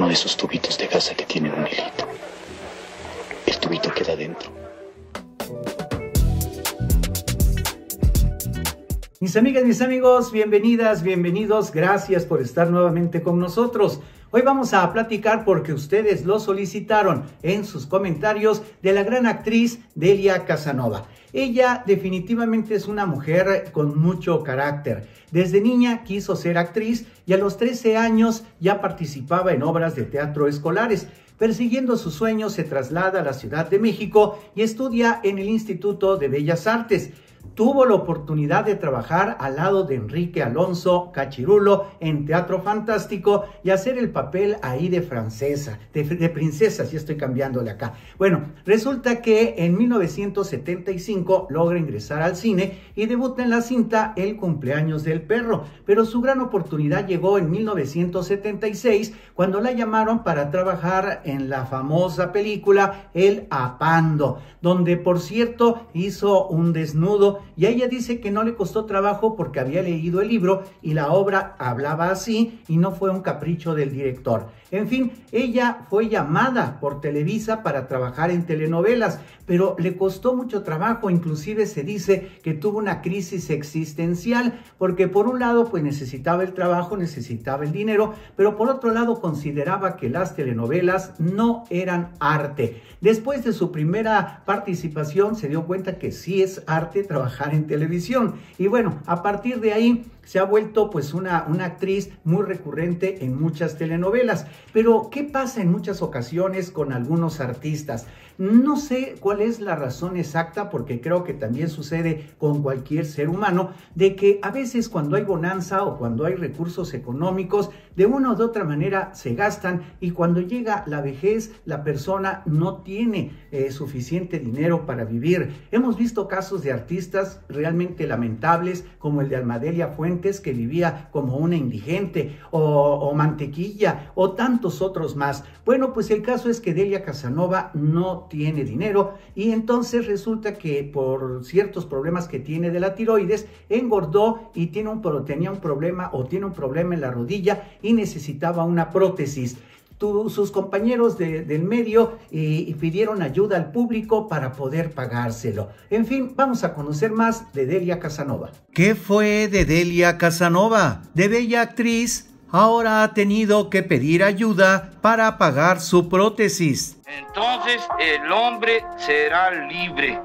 uno de esos tubitos de casa que tienen un hilito. El tubito queda dentro. Mis amigas, mis amigos, bienvenidas, bienvenidos. Gracias por estar nuevamente con nosotros. Hoy vamos a platicar porque ustedes lo solicitaron en sus comentarios de la gran actriz Delia Casanova. Ella definitivamente es una mujer con mucho carácter. Desde niña quiso ser actriz y a los 13 años ya participaba en obras de teatro escolares. Persiguiendo su sueño se traslada a la Ciudad de México y estudia en el Instituto de Bellas Artes tuvo la oportunidad de trabajar al lado de Enrique Alonso Cachirulo en Teatro Fantástico y hacer el papel ahí de francesa, de, princesa, si estoy cambiándole acá. Bueno, resulta que en 1975 logra ingresar al cine y debuta en la cinta El cumpleaños del perro, pero su gran oportunidad llegó en 1976 cuando la llamaron para trabajar en la famosa película El Apando, donde por cierto hizo un desnudo y ella dice que no le costó trabajo porque había leído el libro y la obra hablaba así y no fue un capricho del director. En fin, ella fue llamada por Televisa para trabajar en telenovelas, pero le costó mucho trabajo, inclusive se dice que tuvo una crisis existencial, porque por un lado pues necesitaba el trabajo, necesitaba el dinero, pero por otro lado consideraba que las telenovelas no eran arte. Después de su primera participación se dio cuenta que sí es arte trabajar en televisión. Y bueno, a partir de ahí se ha vuelto pues una, una actriz muy recurrente en muchas telenovelas. Pero, ¿qué pasa en muchas ocasiones con algunos artistas? No sé cuál es la razón exacta, porque creo que también sucede con cualquier ser humano, de que a veces cuando hay bonanza o cuando hay recursos económicos, de una o de otra manera se gastan y cuando llega la vejez, la persona no tiene eh, suficiente dinero para vivir. Hemos visto casos de artistas realmente lamentables, como el de Almadelia Fuentes, que vivía como una indigente, o, Mantequilla, o tantos otros más. Bueno, pues el caso es que Delia Casanova no tiene dinero y entonces resulta que por ciertos problemas que tiene de la tiroides, engordó y tiene un, tenía un problema o tiene un problema en la rodilla y necesitaba una prótesis sus compañeros del medio y pidieron ayuda al público para poder pagárselo. En fin, vamos a conocer más de Delia Casanova. ¿Qué fue de Delia Casanova? De bella actriz, ahora ha tenido que pedir ayuda para pagar su prótesis. Entonces el hombre será libre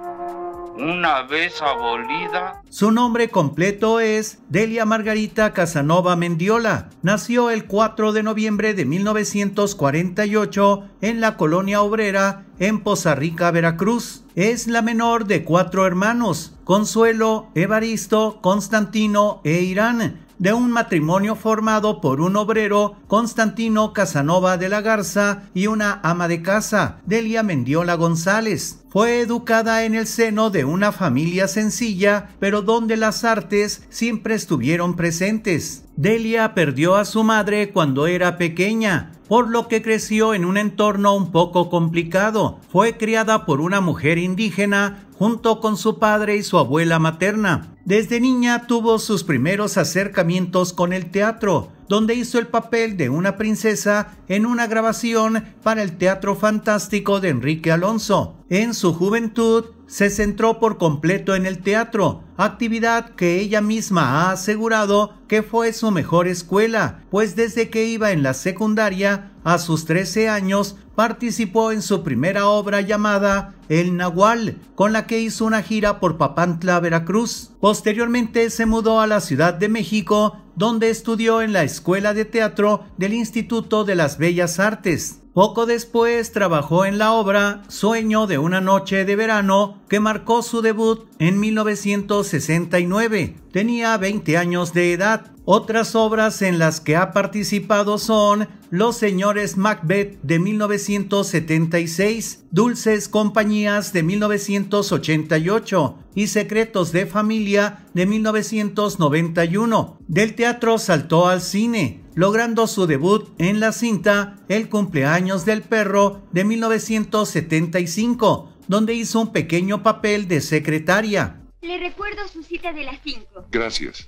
una vez abolida. Su nombre completo es Delia Margarita Casanova Mendiola. Nació el 4 de noviembre de 1948 en la colonia obrera en Poza Rica, Veracruz. Es la menor de cuatro hermanos, Consuelo, Evaristo, Constantino e Irán de un matrimonio formado por un obrero, Constantino Casanova de la Garza, y una ama de casa, Delia Mendiola González. Fue educada en el seno de una familia sencilla, pero donde las artes siempre estuvieron presentes. Delia perdió a su madre cuando era pequeña, por lo que creció en un entorno un poco complicado. Fue criada por una mujer indígena junto con su padre y su abuela materna. Desde niña tuvo sus primeros acercamientos con el teatro, donde hizo el papel de una princesa en una grabación para el Teatro Fantástico de Enrique Alonso. En su juventud, se centró por completo en el teatro, actividad que ella misma ha asegurado que fue su mejor escuela, pues desde que iba en la secundaria, a sus 13 años, participó en su primera obra llamada El Nahual, con la que hizo una gira por Papantla, Veracruz. Posteriormente se mudó a la Ciudad de México donde estudió en la Escuela de Teatro del Instituto de las Bellas Artes. Poco después trabajó en la obra Sueño de una noche de verano, que marcó su debut en 1969. Tenía 20 años de edad. Otras obras en las que ha participado son Los Señores Macbeth de 1976, Dulces Compañías de 1988 y Secretos de Familia de 1991. Del teatro saltó al cine, logrando su debut en la cinta El cumpleaños del perro de 1975, donde hizo un pequeño papel de secretaria. Le recuerdo su cita de las 5. Gracias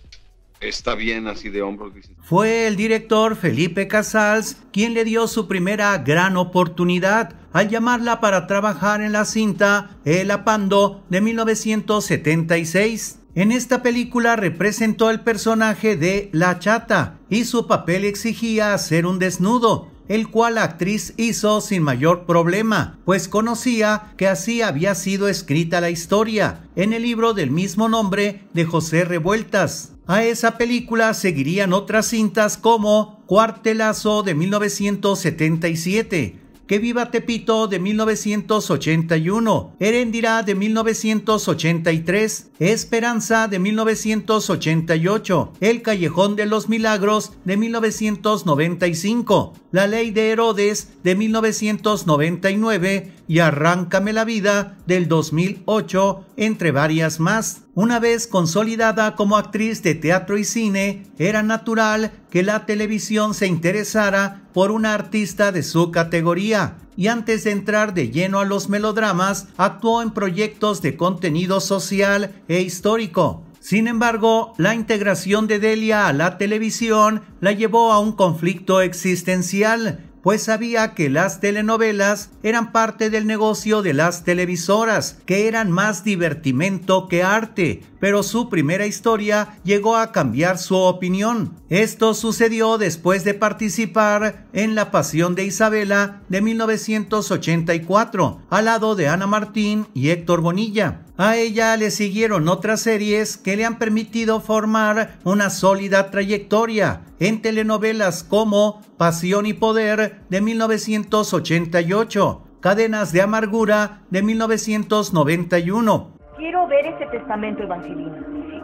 está bien así de hombros. Fue el director Felipe Casals quien le dio su primera gran oportunidad al llamarla para trabajar en la cinta El Apando de 1976. En esta película representó el personaje de La Chata y su papel exigía hacer un desnudo, el cual la actriz hizo sin mayor problema, pues conocía que así había sido escrita la historia en el libro del mismo nombre de José Revueltas. A esa película seguirían otras cintas como Cuartelazo de 1977, Que viva Tepito de 1981, Herendira de 1983, Esperanza de 1988, El Callejón de los Milagros de 1995 la ley de Herodes de 1999 y Arráncame la vida del 2008, entre varias más. Una vez consolidada como actriz de teatro y cine, era natural que la televisión se interesara por una artista de su categoría. Y antes de entrar de lleno a los melodramas, actuó en proyectos de contenido social e histórico sin embargo, la integración de Delia a la televisión la llevó a un conflicto existencial, pues sabía que las telenovelas eran parte del negocio de las televisoras, que eran más divertimento que arte, pero su primera historia llegó a cambiar su opinión. Esto sucedió después de participar en La Pasión de Isabela de 1984, al lado de Ana Martín y Héctor Bonilla. A ella le siguieron otras series que le han permitido formar una sólida trayectoria en telenovelas como Pasión y Poder de 1988, Cadenas de Amargura de 1991. Quiero ver ese testamento evangelino.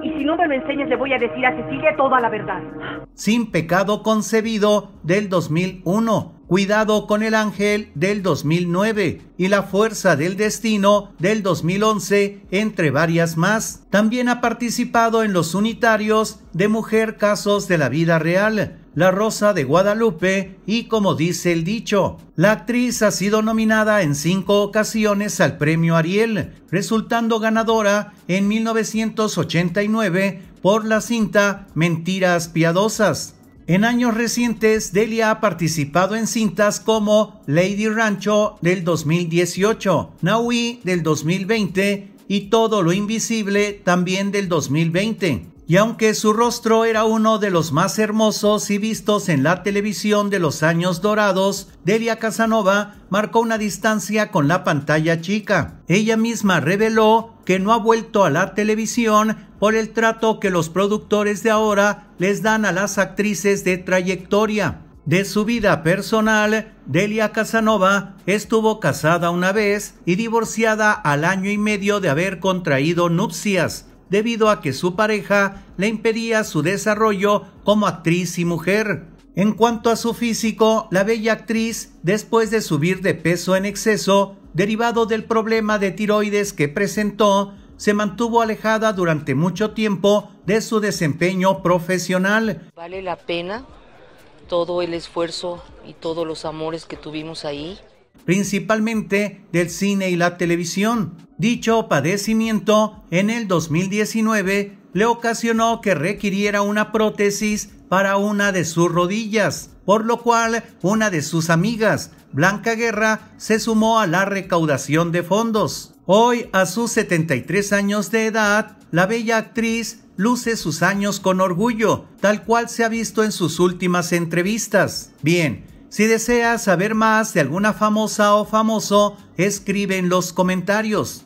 Y si no me lo enseñas, le voy a decir a sigue toda la verdad. Sin pecado concebido del 2001, Cuidado con el Ángel del 2009 y La Fuerza del Destino del 2011, entre varias más. También ha participado en Los Unitarios de Mujer Casos de la Vida Real. La Rosa de Guadalupe y como dice el dicho, la actriz ha sido nominada en cinco ocasiones al premio Ariel, resultando ganadora en 1989 por la cinta Mentiras Piadosas. En años recientes, Delia ha participado en cintas como Lady Rancho del 2018, Naui del 2020 y Todo lo Invisible también del 2020. Y aunque su rostro era uno de los más hermosos y vistos en la televisión de los años dorados, Delia Casanova marcó una distancia con la pantalla chica. Ella misma reveló que no ha vuelto a la televisión por el trato que los productores de ahora les dan a las actrices de trayectoria. De su vida personal, Delia Casanova estuvo casada una vez y divorciada al año y medio de haber contraído nupcias, debido a que su pareja le impedía su desarrollo como actriz y mujer. En cuanto a su físico, la bella actriz, después de subir de peso en exceso, derivado del problema de tiroides que presentó, se mantuvo alejada durante mucho tiempo de su desempeño profesional. Vale la pena todo el esfuerzo y todos los amores que tuvimos ahí. Principalmente del cine y la televisión. Dicho padecimiento en el 2019 le ocasionó que requiriera una prótesis para una de sus rodillas, por lo cual una de sus amigas, Blanca Guerra, se sumó a la recaudación de fondos. Hoy, a sus 73 años de edad, la bella actriz luce sus años con orgullo, tal cual se ha visto en sus últimas entrevistas. Bien, si deseas saber más de alguna famosa o famoso, escribe en los comentarios.